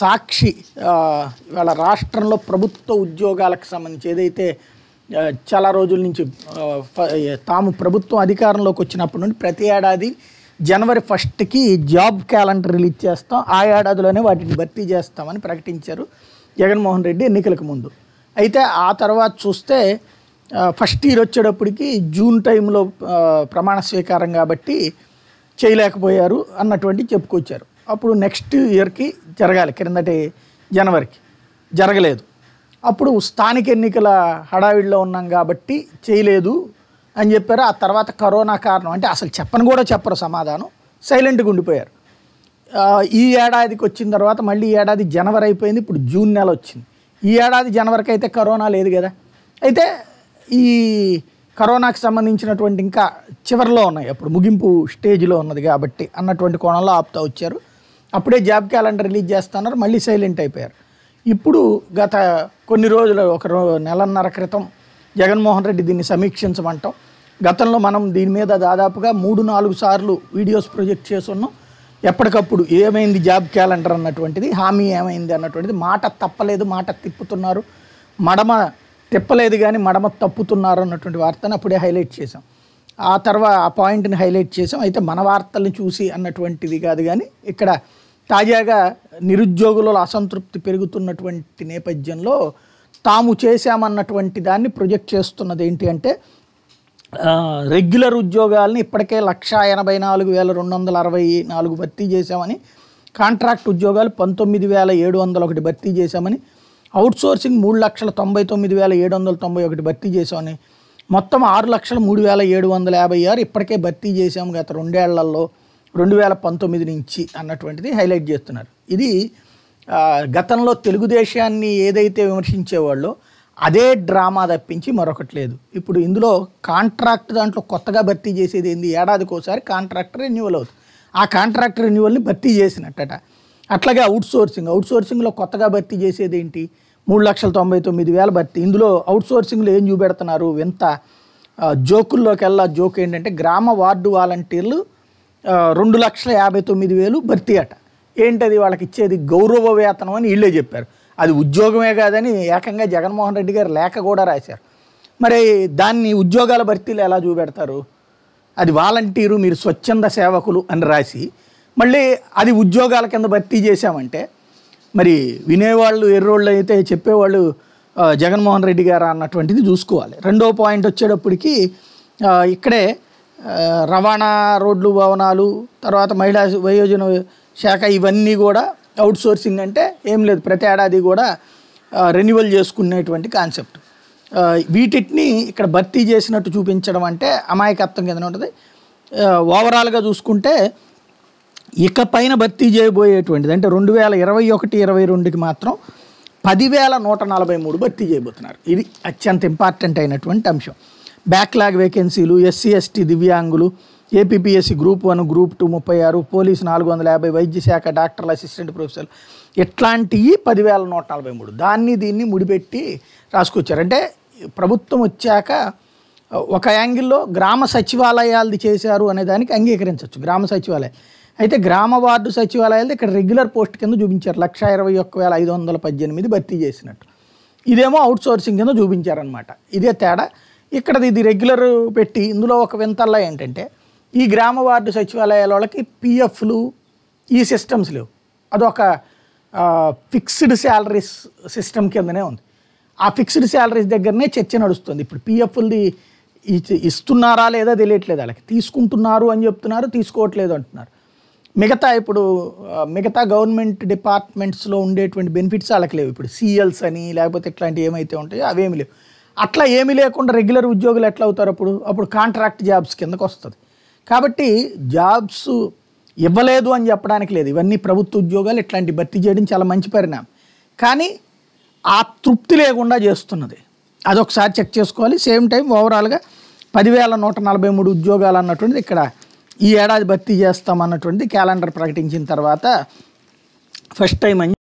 సాక్షి వాళ్ళ రాష్ట్రంలో ప్రభుత్వ ఉద్యోగాలకు సంబంధించి ఏదైతే చాలా రోజుల నుంచి తాము ప్రభుత్వం అధికారంలోకి వచ్చినప్పటి నుండి ప్రతి ఏడాది జనవరి ఫస్ట్కి జాబ్ క్యాలెండర్ రిలీజ్ చేస్తాం ఆ ఏడాదిలోనే వాటిని భర్తీ చేస్తామని ప్రకటించారు జగన్మోహన్ రెడ్డి ఎన్నికలకు ముందు అయితే ఆ తర్వాత చూస్తే ఫస్ట్ ఇయర్ వచ్చేటప్పటికి జూన్ టైంలో ప్రమాణ స్వీకారం కాబట్టి చేయలేకపోయారు అన్నటువంటి చెప్పుకొచ్చారు అప్పుడు నెక్స్ట్ ఇయర్కి జరగాలి క్రిందటి జనవరికి జరగలేదు అప్పుడు స్థానిక ఎన్నికల హడావిడిలో ఉన్నాం కాబట్టి చేయలేదు అని చెప్పారు ఆ తర్వాత కరోనా కారణం అంటే అసలు చెప్పని కూడా చెప్పరు సమాధానం సైలెంట్గా ఉండిపోయారు ఈ ఏడాదికి వచ్చిన తర్వాత మళ్ళీ ఈ ఏడాది జనవరి అయిపోయింది ఇప్పుడు జూన్ నెల వచ్చింది ఈ ఏడాది జనవరికి అయితే కరోనా లేదు కదా అయితే ఈ కరోనాకి సంబంధించినటువంటి ఇంకా చివరిలో ఉన్నాయి అప్పుడు ముగింపు స్టేజ్లో ఉన్నది కాబట్టి అన్నటువంటి కోణంలో ఆపుతా వచ్చారు అప్పుడే జాబ్ క్యాలెండర్ రిలీజ్ చేస్తున్నారు మళ్ళీ సైలెంట్ అయిపోయారు ఇప్పుడు గత కొన్ని రోజులు ఒక నెలన్నర క్రితం జగన్మోహన్ రెడ్డి దీన్ని సమీక్షించమంటాం గతంలో మనం దీని మీద దాదాపుగా మూడు నాలుగు సార్లు వీడియోస్ ప్రొజెక్ట్ చేసి ఉన్నాం ఎప్పటికప్పుడు ఏమైంది జాబ్ క్యాలెండర్ అన్నటువంటిది హామీ ఏమైంది అన్నటువంటిది మాట తప్పలేదు మాట తిప్పుతున్నారు మడమ తిప్పలేదు కానీ మడమ తప్పుతున్నారు అన్నటువంటి వార్తను అప్పుడే హైలైట్ చేసాం ఆ తర్వాత ఆ పాయింట్ని హైలైట్ చేసాం అయితే మన వార్తల్ని చూసి అన్నటువంటిది కాదు కానీ ఇక్కడ తాజాగా నిరుద్యోగుల అసంతృప్తి పెరుగుతున్నటువంటి నేపథ్యంలో తాము చేశామన్నటువంటి దాన్ని ప్రొజెక్ట్ చేస్తున్నది ఏంటి అంటే రెగ్యులర్ ఉద్యోగాలని ఇప్పటికే లక్షా ఎనభై నాలుగు వేల రెండు వందల అరవై నాలుగు భర్తీ చేశామని కాంట్రాక్ట్ ఉద్యోగాలు పంతొమ్మిది వేల ఏడు వందల ఒకటి భర్తీ చేశామని అవుట్సోర్సింగ్ మూడు లక్షల తొంభై తొమ్మిది వేల ఏడు వందల తొంభై ఒకటి భర్తీ చేశామని మొత్తం ఆరు లక్షల మూడు వేల ఏడు వందల యాభై ఆరు ఇప్పటికే భర్తీ చేశాము గత రెండేళ్లలో రెండు వేల పంతొమ్మిది నుంచి అన్నటువంటిది హైలైట్ చేస్తున్నారు ఇది గతంలో తెలుగుదేశాన్ని ఏదైతే విమర్శించేవాళ్ళు అదే డ్రామా తప్పించి మరొకటి లేదు ఇప్పుడు ఇందులో కాంట్రాక్ట్ దాంట్లో కొత్తగా భర్తీ చేసేది ఏంది ఏడాదికోసారి కాంట్రాక్ట్ రెన్యువల్ అవుతుంది ఆ కాంట్రాక్ట్ రెన్యువల్ని భర్తీ చేసినట్టట అట్లాగే అవుట్ సోర్సింగ్ అవుట్ సోర్సింగ్లో కొత్తగా భర్తీ చేసేది ఏంటి మూడు లక్షల తొంభై తొమ్మిది వేల భర్తీ ఇందులో అవుట్ సోర్సింగ్లో ఏం చూపెడుతున్నారు వింత జోకుల్లోకి వెళ్ళా జోక్ ఏంటంటే గ్రామ వార్డు వాలంటీర్లు రెండు లక్షల యాభై తొమ్మిది వేలు భర్తీ అట ఏంటది వాళ్ళకి ఇచ్చేది గౌరవ వేతనం అని వీళ్ళే చెప్పారు అది ఉద్యోగమే కాదని ఏకంగా జగన్మోహన్ రెడ్డి గారు లేఖ కూడా రాశారు మరి దాన్ని ఉద్యోగాల భర్తీలు ఎలా చూపెడతారు అది వాలంటీరు మీరు స్వచ్ఛంద సేవకులు అని రాసి మళ్ళీ అది ఉద్యోగాల కింద భర్తీ చేశామంటే మరి వినేవాళ్ళు ఎర్రోళ్ళు అయితే చెప్పేవాళ్ళు జగన్మోహన్ రెడ్డి గారు అన్నటువంటిది చూసుకోవాలి రెండో పాయింట్ వచ్చేటప్పటికి ఇక్కడే రవాణా రోడ్లు భవనాలు తర్వాత మహిళా వయోజన శాఖ ఇవన్నీ కూడా అవుట్ సోర్సింగ్ అంటే ఏం లేదు ప్రతి ఏడాది కూడా రెన్యువల్ చేసుకునేటువంటి కాన్సెప్ట్ వీటిని ఇక్కడ భర్తీ చేసినట్టు చూపించడం అంటే అమాయకత్వం కింద ఉంటుంది ఓవరాల్గా చూసుకుంటే ఇక పైన భర్తీ చేయబోయేటువంటిది అంటే రెండు వేల ఇరవై ఒకటి ఇరవై రెండుకి మాత్రం పదివేల నూట నలభై మూడు భర్తీ చేయబోతున్నారు ఇది అత్యంత ఇంపార్టెంట్ అయినటువంటి అంశం బ్యాక్లాగ్ వేకెన్సీలు ఎస్సీ ఎస్టీ దివ్యాంగులు APPSC group one group two ముప్పై ఆరు పోలీసు నాలుగు వందల యాభై వైద్య శాఖ డాక్టర్ల అసిస్టెంట్ ప్రొఫెసర్ ఇట్లాంటివి పదివేల నూట నలభై మూడు దాన్ని దీన్ని ముడిపెట్టి రాసుకొచ్చారు అంటే ప్రభుత్వం వచ్చాక ఒక యాంగిల్లో గ్రామ సచివాలయాలది చేశారు అనే దానికి అంగీకరించవచ్చు గ్రామ సచివాలయం అయితే గ్రామ వార్డు సచివాలయాలు ఇక్కడ రెగ్యులర్ పోస్ట్ కింద చూపించారు లక్ష ఇరవై ఒక్క వేల ఐదు వందల పద్దెనిమిది భర్తీ చేసినట్టు ఇదేమో అవుట్సోర్సింగ్ కింద చూపించారనమాట ఇదే తేడా ఇక్కడ ఇది రెగ్యులర్ పెట్టి ఇందులో ఒక వింతల్లా ఏంటంటే ఈ గ్రామ వార్డు సచివాలయాల వాళ్ళకి పిఎఫ్లు ఈ సిస్టమ్స్ లేవు అదొక ఫిక్స్డ్ శాలరీస్ సిస్టమ్ కిందనే ఉంది ఆ ఫిక్స్డ్ శాలరీస్ దగ్గరనే చర్చ నడుస్తుంది ఇప్పుడు పిఎఫ్ది ఇస్తున్నారా లేదా తెలియట్లేదు వాళ్ళకి తీసుకుంటున్నారు అని చెప్తున్నారు తీసుకోవట్లేదు అంటున్నారు మిగతా ఇప్పుడు మిగతా గవర్నమెంట్ డిపార్ట్మెంట్స్లో ఉండేటువంటి బెనిఫిట్స్ వాళ్ళకి లేవు ఇప్పుడు సీఎల్స్ అని లేకపోతే ఇట్లాంటివి ఏమైతే ఉంటాయో అవేమి లేవు అట్లా ఏమీ లేకుండా రెగ్యులర్ ఉద్యోగులు ఎట్లా అవుతారు అప్పుడు అప్పుడు కాంట్రాక్ట్ జాబ్స్ కిందకు వస్తుంది కాబట్టి జాబ్స్ ఇవ్వలేదు అని చెప్పడానికి లేదు ఇవన్నీ ప్రభుత్వ ఉద్యోగాలు ఇట్లాంటి భర్తీ చేయడం చాలా మంచి పరిణామం కానీ ఆ తృప్తి లేకుండా చేస్తున్నది అదొకసారి చెక్ చేసుకోవాలి సేమ్ టైం ఓవరాల్గా పదివేల నూట నలభై మూడు ఉద్యోగాలు అన్నటువంటిది ఇక్కడ ఈ ఏడాది భర్తీ చేస్తామన్నటువంటిది క్యాలెండర్ ప్రకటించిన తర్వాత ఫస్ట్ టైం అని